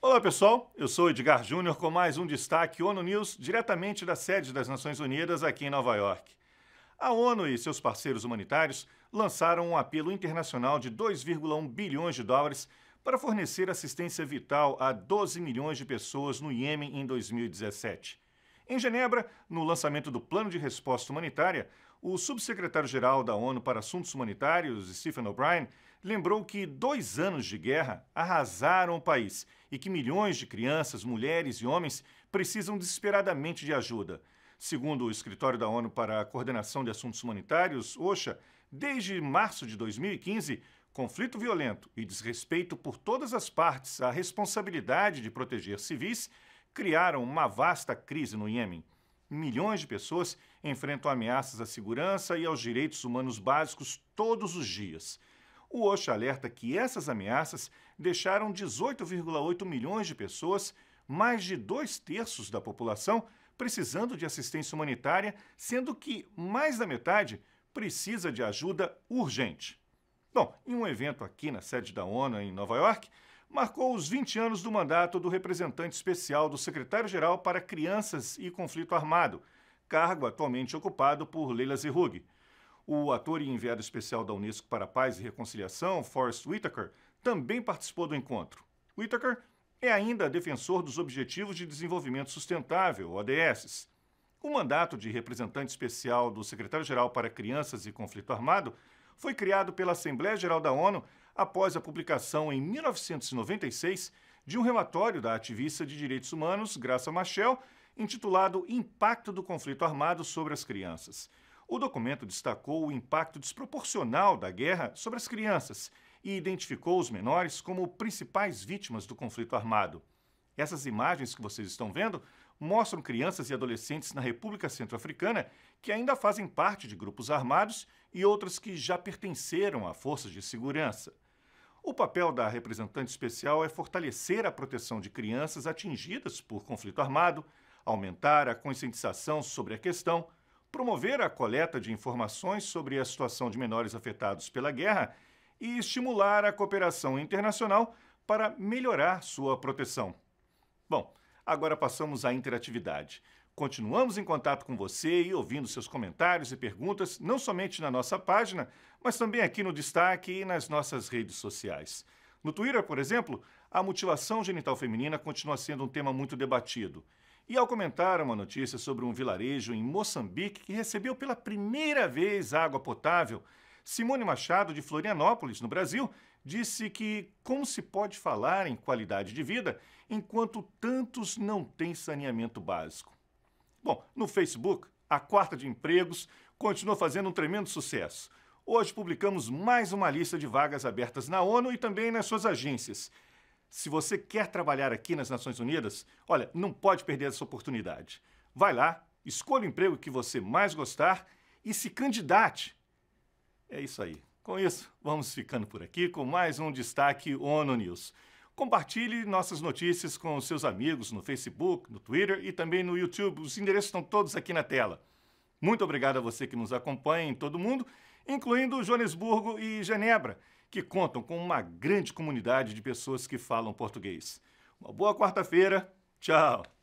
Olá pessoal, eu sou Edgar Júnior com mais um destaque ONU News diretamente da sede das Nações Unidas aqui em Nova York. A ONU e seus parceiros humanitários lançaram um apelo internacional de 2,1 bilhões de dólares para fornecer assistência vital a 12 milhões de pessoas no Iêmen em 2017. Em Genebra, no lançamento do Plano de Resposta Humanitária, o subsecretário-geral da ONU para Assuntos Humanitários, Stephen O'Brien, lembrou que dois anos de guerra arrasaram o país e que milhões de crianças, mulheres e homens precisam desesperadamente de ajuda. Segundo o Escritório da ONU para a Coordenação de Assuntos Humanitários, (OCHA), desde março de 2015, conflito violento e desrespeito por todas as partes à responsabilidade de proteger civis criaram uma vasta crise no Iêmen. Milhões de pessoas enfrentam ameaças à segurança e aos direitos humanos básicos todos os dias. O OSHA alerta que essas ameaças deixaram 18,8 milhões de pessoas, mais de dois terços da população, precisando de assistência humanitária, sendo que mais da metade precisa de ajuda urgente. Bom, em um evento aqui na sede da ONU em Nova York, marcou os 20 anos do mandato do representante especial do secretário-geral para Crianças e Conflito Armado, cargo atualmente ocupado por Leila Zerrug. O ator e enviado especial da Unesco para a Paz e Reconciliação, Forrest Whitaker, também participou do encontro. Whitaker é ainda defensor dos Objetivos de Desenvolvimento Sustentável, ODS. O mandato de representante especial do secretário-geral para Crianças e Conflito Armado foi criado pela Assembleia Geral da ONU após a publicação em 1996 de um relatório da ativista de direitos humanos Graça Machel, intitulado Impacto do Conflito Armado sobre as Crianças. O documento destacou o impacto desproporcional da guerra sobre as crianças e identificou os menores como principais vítimas do conflito armado. Essas imagens que vocês estão vendo mostram crianças e adolescentes na República Centro-Africana que ainda fazem parte de grupos armados e outras que já pertenceram a forças de segurança. O papel da representante especial é fortalecer a proteção de crianças atingidas por conflito armado, aumentar a conscientização sobre a questão, promover a coleta de informações sobre a situação de menores afetados pela guerra e estimular a cooperação internacional para melhorar sua proteção. Bom, agora passamos à interatividade. Continuamos em contato com você e ouvindo seus comentários e perguntas, não somente na nossa página, mas também aqui no Destaque e nas nossas redes sociais. No Twitter, por exemplo, a mutilação genital feminina continua sendo um tema muito debatido. E ao comentar uma notícia sobre um vilarejo em Moçambique que recebeu pela primeira vez água potável, Simone Machado, de Florianópolis, no Brasil, disse que como se pode falar em qualidade de vida enquanto tantos não têm saneamento básico? Bom, no Facebook, a quarta de empregos continuou fazendo um tremendo sucesso. Hoje publicamos mais uma lista de vagas abertas na ONU e também nas suas agências. Se você quer trabalhar aqui nas Nações Unidas, olha, não pode perder essa oportunidade. Vai lá, escolha o emprego que você mais gostar e se candidate. É isso aí. Com isso, vamos ficando por aqui com mais um Destaque ONU News. Compartilhe nossas notícias com os seus amigos no Facebook, no Twitter e também no YouTube. Os endereços estão todos aqui na tela. Muito obrigado a você que nos acompanha em todo o mundo, incluindo Joanesburgo e Genebra, que contam com uma grande comunidade de pessoas que falam português. Uma boa quarta-feira. Tchau!